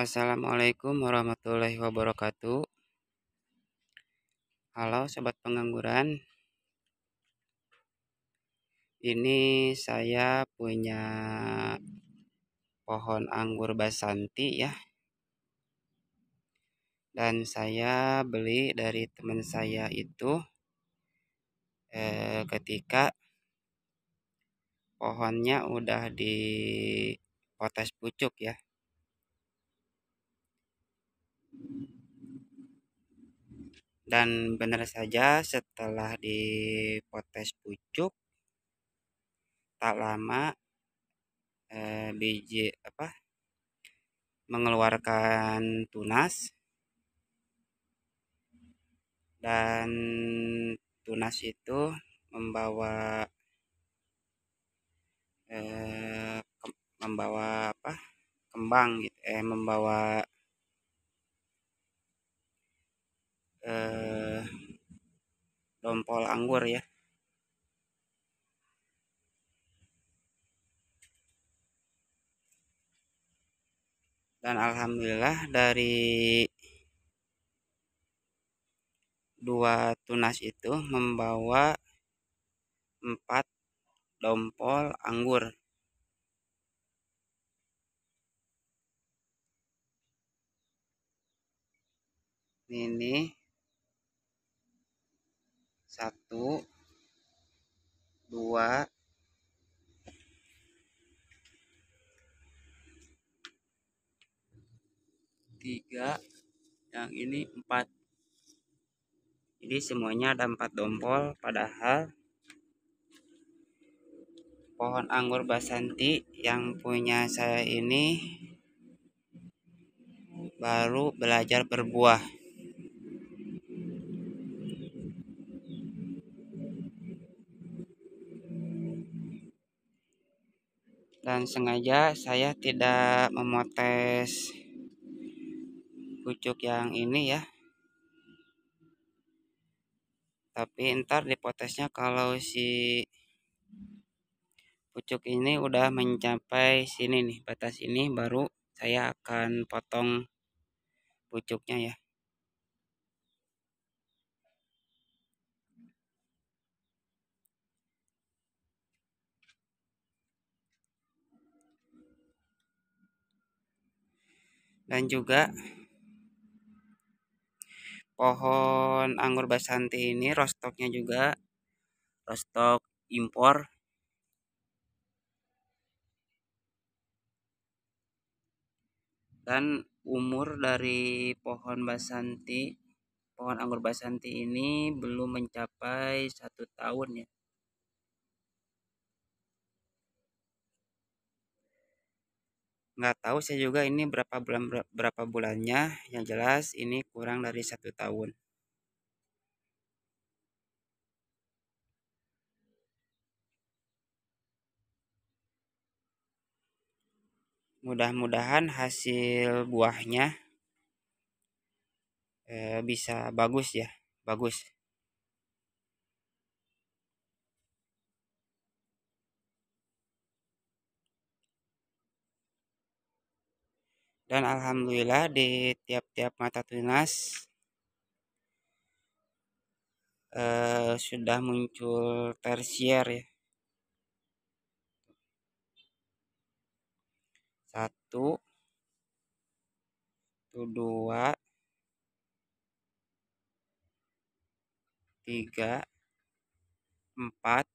Assalamualaikum warahmatullahi wabarakatuh. Halo sobat pengangguran. Ini saya punya pohon anggur basanti ya. Dan saya beli dari teman saya itu eh, ketika pohonnya udah di potas pucuk ya dan benar saja setelah dipotes pucuk tak lama eh, biji apa mengeluarkan tunas dan tunas itu membawa eh, membawa apa kembang gitu eh membawa eh, anggur ya dan alhamdulillah dari dua tunas itu membawa empat dompol anggur ini satu dua tiga yang ini empat jadi semuanya ada empat dompol padahal pohon anggur basanti yang punya saya ini baru belajar berbuah dan sengaja saya tidak memotes pucuk yang ini ya tapi ntar dipotesnya kalau si pucuk ini udah mencapai sini nih batas ini baru saya akan potong pucuknya ya dan juga pohon anggur basanti ini rostoknya juga rostok impor dan umur dari pohon basanti pohon anggur basanti ini belum mencapai satu tahun ya nggak tahu saya juga ini berapa bulan berapa bulannya yang jelas ini kurang dari satu tahun mudah-mudahan hasil buahnya eh, bisa bagus ya bagus dan alhamdulillah di tiap-tiap mata tunas eh, sudah muncul tersier ya satu itu dua tiga empat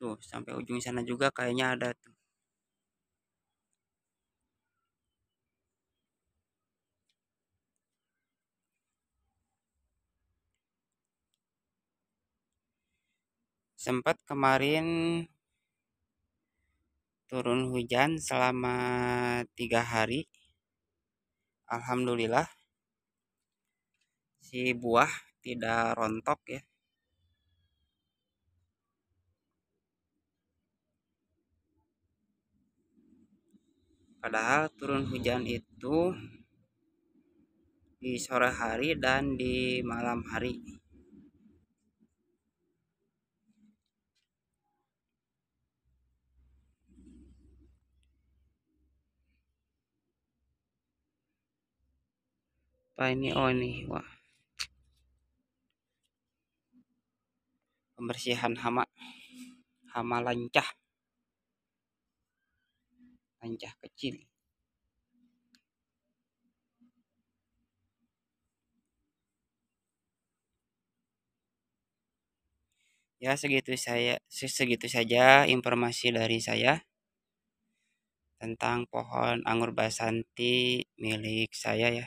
tuh sampai ujung sana juga kayaknya ada tuh sempat kemarin turun hujan selama tiga hari Alhamdulillah si buah tidak rontok ya padahal turun hujan itu di sore hari dan di malam hari apa ini oh ini wah pembersihan hama hama lancah lancah kecil ya segitu saya segitu saja informasi dari saya tentang pohon anggur basanti milik saya ya